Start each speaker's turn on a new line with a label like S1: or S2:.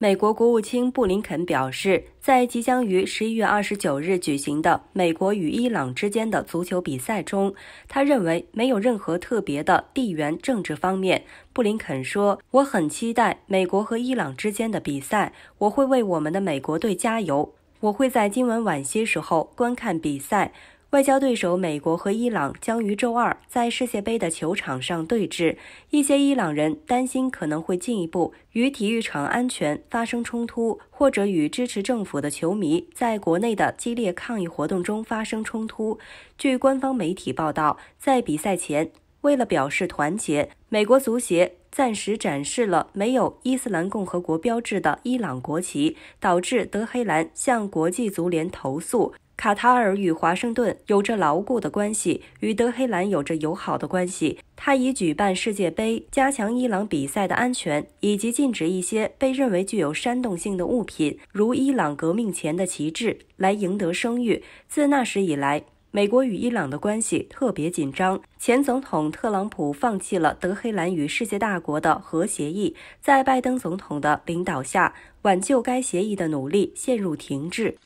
S1: 美国国务卿布林肯表示，在即将于十一月二十九日举行的美国与伊朗之间的足球比赛中，他认为没有任何特别的地缘政治方面。布林肯说：“我很期待美国和伊朗之间的比赛，我会为我们的美国队加油，我会在今晚晚些时候观看比赛。”外交对手美国和伊朗将于周二在世界杯的球场上对峙。一些伊朗人担心可能会进一步与体育场安全发生冲突，或者与支持政府的球迷在国内的激烈抗议活动中发生冲突。据官方媒体报道，在比赛前，为了表示团结，美国足协暂时展示了没有伊斯兰共和国标志的伊朗国旗，导致德黑兰向国际足联投诉。卡塔尔与华盛顿有着牢固的关系，与德黑兰有着友好的关系。他以举办世界杯、加强伊朗比赛的安全，以及禁止一些被认为具有煽动性的物品，如伊朗革命前的旗帜，来赢得声誉。自那时以来，美国与伊朗的关系特别紧张。前总统特朗普放弃了德黑兰与世界大国的核协议，在拜登总统的领导下，挽救该协议的努力陷入停滞。